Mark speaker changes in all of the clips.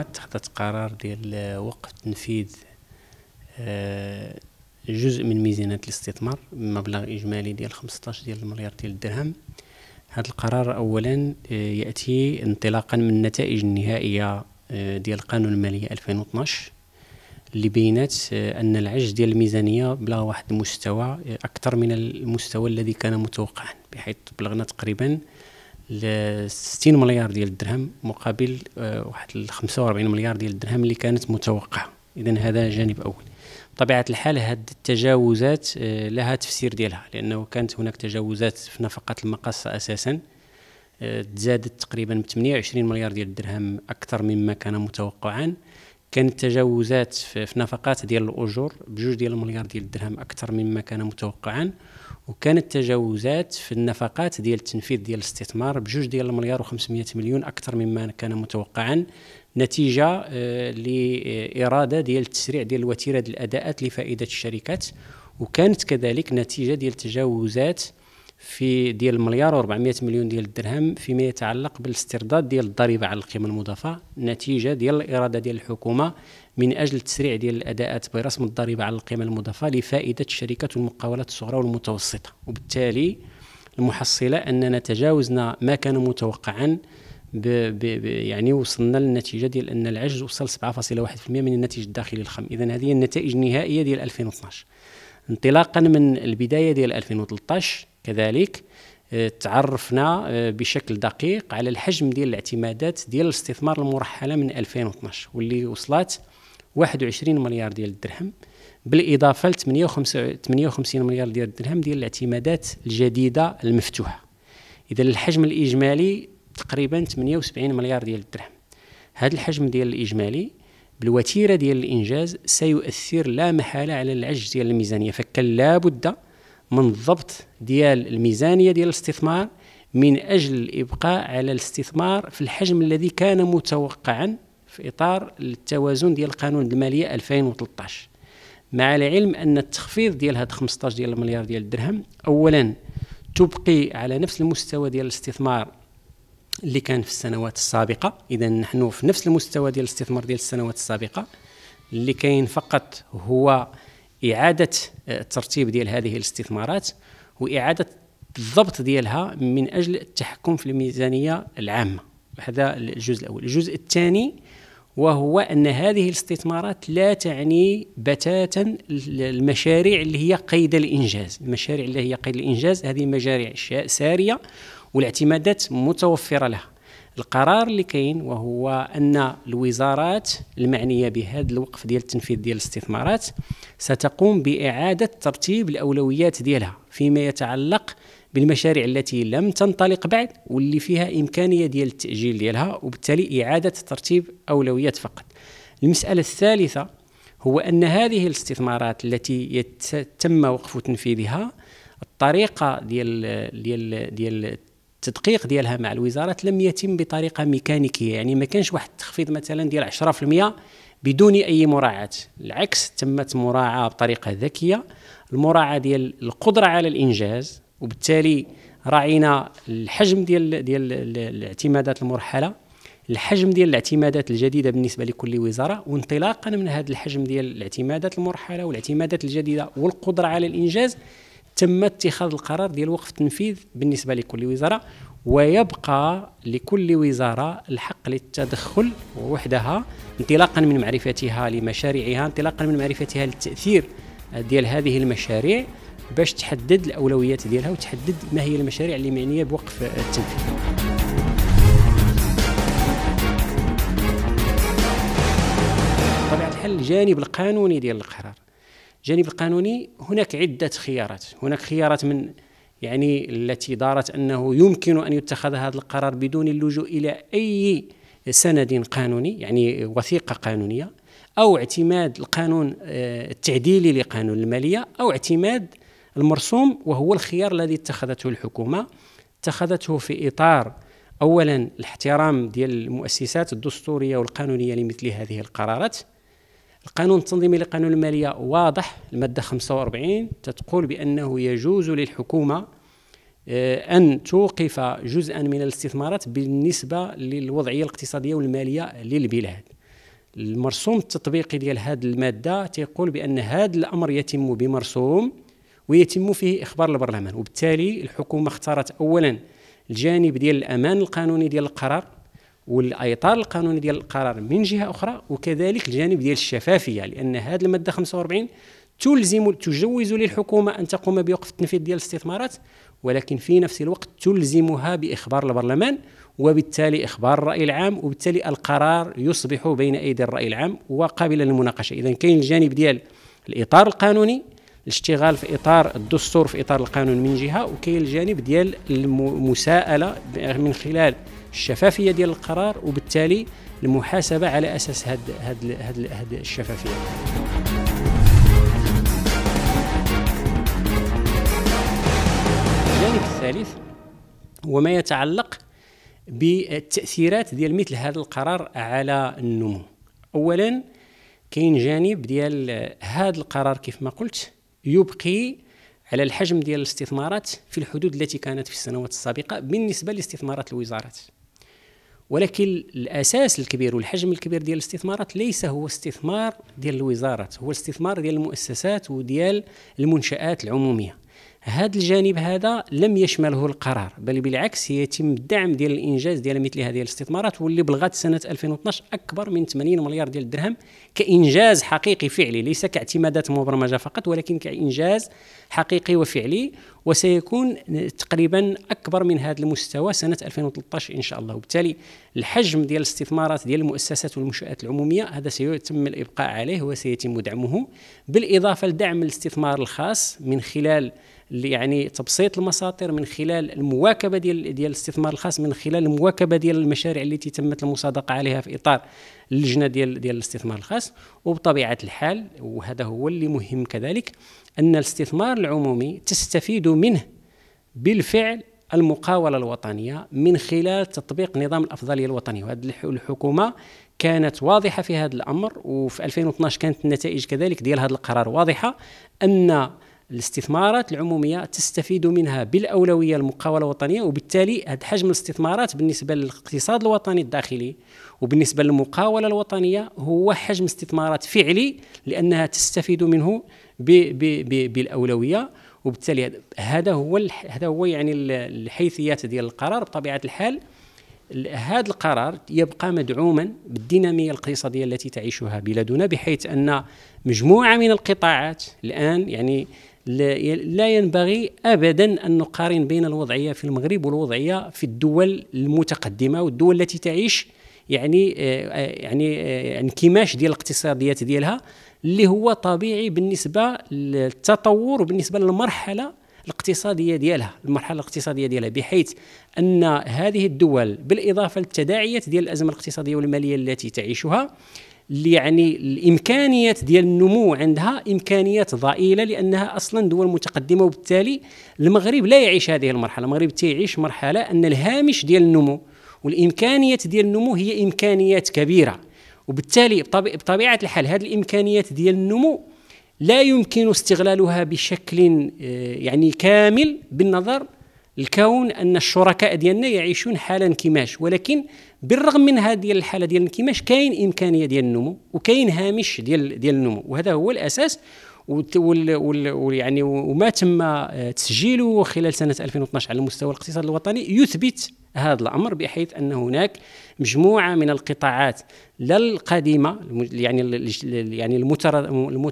Speaker 1: الحكومات اتخذت قرار ديال آه، وقف تنفيذ آه، جزء من ميزانية الاستثمار بمبلغ إجمالي ديال 15 ديال المليار ديال الدرهم هذا القرار أولا آه، يأتي انطلاقا من النتائج النهائية ديال قانون المالية 2012 اللي بينت أن العجز ديال الميزانية بلغ واحد المستوى أكثر من المستوى الذي كان متوقعا بحيث بلغنا تقريبا ل 60 مليار ديال الدرهم مقابل آه، واحد 45 مليار ديال الدرهم اللي كانت متوقعه اذا هذا جانب اول بطبيعه الحال هاد التجاوزات آه، لها تفسير ديالها لانه كانت هناك تجاوزات في نفقات المقاصه اساسا تزادت آه، تقريبا ب 28 مليار ديال الدرهم اكثر مما كان متوقعا كانت تجاوزات في نفقات ديال الاجور بجوج ديال المليار ديال الدرهم اكثر مما كان متوقعا وكانت تجاوزات في النفقات ديال التنفيذ ديال الاستثمار بجوج ديال المليار و500 مليون اكثر مما كان متوقعا نتيجه آه، لاراده ديال التسريع ديال وتيره الاداءات لفائده الشركات وكانت كذلك نتيجه ديال تجاوزات في ديال المليار و400 مليون ديال الدرهم فيما يتعلق بالاسترداد ديال الضريبه على القيمه المضافه نتيجه ديال الاراده ديال الحكومه من اجل تسريع ديال الاداءات برسم الضريبه على القيمه المضافه لفائده الشركات والمقاولات الصغرى والمتوسطه وبالتالي المحصله اننا تجاوزنا ما كان متوقعا ب ب يعني وصلنا للنتيجه ديال ان العجز وصل 7.1% من الناتج الداخلي الخام اذا هذه هي النتائج النهائيه ديال 2012 انطلاقا من البدايه ديال 2013 كذلك آه، تعرفنا آه، بشكل دقيق على الحجم ديال الاعتمادات ديال الاستثمار المرحله من 2012 واللي وصلت 21 مليار ديال الدرهم بالاضافه ل 58 مليار ديال الدرهم ديال الاعتمادات الجديده المفتوحه اذا الحجم الاجمالي تقريبا 78 مليار ديال الدرهم هذا الحجم ديال الاجمالي بالوتيره ديال الانجاز سيؤثر لا محاله على العجز ديال الميزانيه فكان لابد من الضبط ديال الميزانيه ديال الاستثمار من اجل الابقاء على الاستثمار في الحجم الذي كان متوقعا في اطار التوازن ديال قانون الماليه 2013 مع العلم ان التخفيض ديال هاد 15 ديال المليار ديال الدرهم اولا تبقي على نفس المستوى ديال الاستثمار اللي كان في السنوات السابقه اذا نحن في نفس المستوى ديال الاستثمار ديال السنوات السابقه اللي كاين فقط هو اعاده آه، الترتيب ديال هذه الاستثمارات واعاده الضبط ديالها من اجل التحكم في الميزانيه العامه هذا الجزء الاول الجزء الثاني وهو ان هذه الاستثمارات لا تعني بتاتا المشاريع اللي هي قيد الانجاز المشاريع اللي هي قيد الانجاز هذه مشاريع ساريه والاعتمادات متوفره لها القرار اللي كاين وهو ان الوزارات المعنيه بهذا الوقف ديال التنفيذ ديال الاستثمارات ستقوم باعاده ترتيب الاولويات ديالها فيما يتعلق بالمشاريع التي لم تنطلق بعد واللي فيها امكانيه ديال التاجيل ديالها وبالتالي اعاده ترتيب اولويات فقط المساله الثالثه هو ان هذه الاستثمارات التي تم وقف تنفيذها الطريقه ديال ديال ديال التدقيق ديالها مع الوزارات لم يتم بطريقه ميكانيكيه يعني ما كانش واحد التخفيض مثلا ديال 10% بدون اي مراعاه العكس تمت مراعاه بطريقه ذكيه المراعاه ديال القدره على الانجاز وبالتالي راعينا الحجم ديال ديال الاعتمادات المرحله الحجم ديال الاعتمادات الجديده بالنسبه لكل وزاره وانطلاقا من هذا الحجم ديال الاعتمادات المرحله والاعتمادات الجديده والقدره على الانجاز تم اتخاذ القرار ديال وقف التنفيذ بالنسبه لكل وزاره ويبقى لكل وزاره الحق للتدخل وحدها انطلاقا من معرفتها لمشاريعها انطلاقا من معرفتها للتاثير ديال هذه المشاريع باش تحدد الاولويات ديالها وتحدد ما هي المشاريع اللي معنيه بوقف التنفيذ الحل الجانب القانوني ديال القرار الجانب القانوني هناك عدة خيارات هناك خيارات من يعني التي دارت أنه يمكن أن يتخذ هذا القرار بدون اللجوء إلى أي سند قانوني يعني وثيقة قانونية أو اعتماد القانون آه، التعديلي لقانون المالية أو اعتماد المرسوم وهو الخيار الذي اتخذته الحكومة اتخذته في إطار أولا الاحترام ديال المؤسسات الدستورية والقانونية لمثل هذه القرارات القانون التنظيمي للقانون الماليه واضح الماده 45 تتقول بانه يجوز للحكومه آه، ان توقف جزءا من الاستثمارات بالنسبه للوضعيه الاقتصاديه والماليه للبلاد المرسوم التطبيقي ديال هذه الماده تيقول بان هذا الامر يتم بمرسوم ويتم فيه اخبار البرلمان وبالتالي الحكومه اختارت اولا الجانب ديال الامان القانوني ديال القرار والاطار القانوني ديال القرار من جهه اخرى وكذلك الجانب ديال الشفافيه لان هذه الماده 45 تلزم تجوز للحكومه ان تقوم بوقف التنفيذ ديال الاستثمارات ولكن في نفس الوقت تلزمها باخبار البرلمان وبالتالي اخبار الراي العام وبالتالي القرار يصبح بين ايدي الراي العام وقابل للمناقشه اذا كاين الجانب ديال الاطار القانوني الاشتغال في اطار الدستور في اطار القانون من جهه وكاين الجانب ديال المساءله من خلال الشفافيه ديال القرار وبالتالي المحاسبه على اساس هاد هاد هاد, هاد الشفافيه الجانب الثالث هو ما يتعلق بالتاثيرات ديال مثل هذا القرار على النمو اولا كاين جانب ديال هذا القرار كيف ما قلت يبقي على الحجم ديال الاستثمارات في الحدود التي كانت في السنوات السابقه بالنسبه لاستثمارات الوزارات ولكن الاساس الكبير والحجم الكبير ديال الاستثمارات ليس هو استثمار ديال الوزارات هو استثمار ديال المؤسسات وديال المنشات العموميه هذا الجانب هذا لم يشمله القرار بل بالعكس يتم الدعم ديال الانجاز ديال مثل هذه الاستثمارات واللي بلغت سنه 2012 اكبر من 80 مليار ديال الدرهم كانجاز حقيقي فعلي ليس كاعتمادات مبرمجه فقط ولكن كانجاز حقيقي وفعلي وسيكون تقريبا اكبر من هذا المستوى سنه 2013 ان شاء الله وبالتالي الحجم ديال الاستثمارات ديال المؤسسات والمنشات العموميه هذا سيتم الابقاء عليه وسيتم دعمه بالاضافه لدعم الاستثمار الخاص من خلال يعني تبسيط المساطر من خلال المواكبه ديال ديال الاستثمار الخاص من خلال المواكبه ديال المشاريع التي تمت المصادقه عليها في اطار اللجنه ديال ديال الاستثمار الخاص وبطبيعه الحال وهذا هو اللي مهم كذلك ان الاستثمار العمومي تستفيد منه بالفعل المقاوله الوطنيه من خلال تطبيق نظام الافضليه الوطنيه وهذه الحكومه كانت واضحه في هذا الامر وفي 2012 كانت النتائج كذلك ديال هذا القرار واضحه ان الاستثمارات العموميه تستفيد منها بالاولويه المقاوله الوطنيه وبالتالي هذا حجم الاستثمارات بالنسبه للاقتصاد الوطني الداخلي وبالنسبه للمقاوله الوطنيه هو حجم استثمارات فعلي لانها تستفيد منه بـ بـ بـ بالاولويه وبالتالي هذا هو هذا هو يعني الحيثيات ديال القرار بطبيعه الحال هذا القرار يبقى مدعوما بالديناميه الاقتصاديه التي تعيشها بلادنا بحيث ان مجموعه من القطاعات الان يعني لا ينبغي ابدا ان نقارن بين الوضعيه في المغرب والوضعيه في الدول المتقدمه والدول التي تعيش يعني آه، يعني آه، انكماش ديال الاقتصاديات ديالها اللي هو طبيعي بالنسبه للتطور وبالنسبه للمرحله الاقتصاديه ديالها المرحله الاقتصاديه ديالها بحيث ان هذه الدول بالاضافه للتداعيات ديال الازمه الاقتصاديه والماليه التي تعيشها اللي يعني الامكانيات ديال النمو عندها امكانيات ضئيله لانها اصلا دول متقدمه وبالتالي المغرب لا يعيش هذه المرحله المغرب تيعيش مرحله ان الهامش ديال النمو والامكانيات ديال النمو هي امكانيات كبيره وبالتالي بطبيعه الحال هذه الامكانيات ديال النمو لا يمكن استغلالها بشكل آه، يعني كامل بالنظر الكون ان الشركاء ديالنا يعيشون حاله انكماش ولكن بالرغم من هذه الحاله ديال الانكماش كاين امكانيه ديال النمو وكاين هامش ديال ديال النمو وهذا هو الاساس ويعني وما تم آه، تسجيله خلال سنه 2012 على مستوى الاقتصاد الوطني يثبت هذا الامر بحيث ان هناك مجموعه من القطاعات لا القديمه يعني يعني, يعني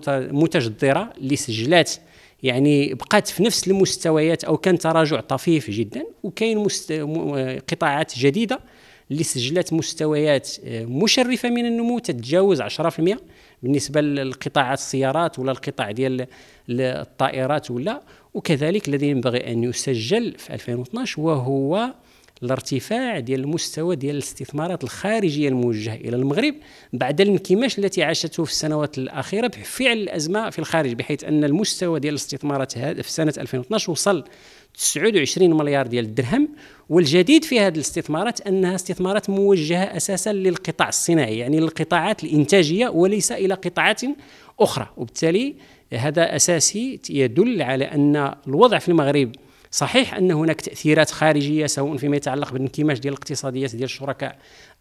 Speaker 1: المتجذره اللي سجلات يعني بقات في نفس المستويات او كان تراجع طفيف جدا وكاين مست... قطاعات جديده اللي سجلت مستويات آه، مشرفه من النمو تتجاوز 10% بالنسبه للقطاعات السيارات ولا القطاع ديال الطائرات ولا وكذلك الذي ينبغي ان يسجل في 2012 وهو الارتفاع ديال المستوى ديال الاستثمارات الخارجيه الموجهه الى المغرب بعد الانكماش التي عاشته في السنوات الاخيره بفعل الازمه في الخارج بحيث ان المستوى ديال الاستثمارات في سنه 2012 وصل 29 مليار ديال الدرهم والجديد في هذه الاستثمارات انها استثمارات موجهه اساسا للقطاع الصناعي يعني للقطاعات الانتاجيه وليس الى قطاعات اخرى وبالتالي هذا اساسي يدل على ان الوضع في المغرب صحيح ان هناك تاثيرات خارجيه سواء فيما يتعلق بالانكماش ديال الاقتصاديات ديال الشركاء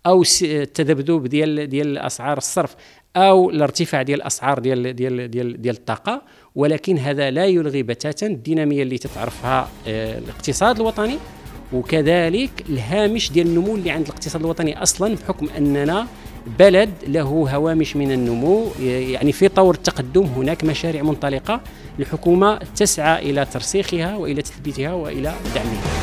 Speaker 1: او التذبذب ديال ديال اسعار الصرف او الارتفاع ديال الاسعار ديال ديال ديال ديال الطاقه ولكن هذا لا يلغي بتاتا الديناميه اللي تتعرفها آه، الاقتصاد الوطني وكذلك الهامش ديال النمو اللي عند الاقتصاد الوطني اصلا بحكم اننا بلد له هوامش من النمو يعني في طور التقدم هناك مشاريع منطلقة الحكومة تسعى إلى ترسيخها وإلى تثبيتها وإلى دعمها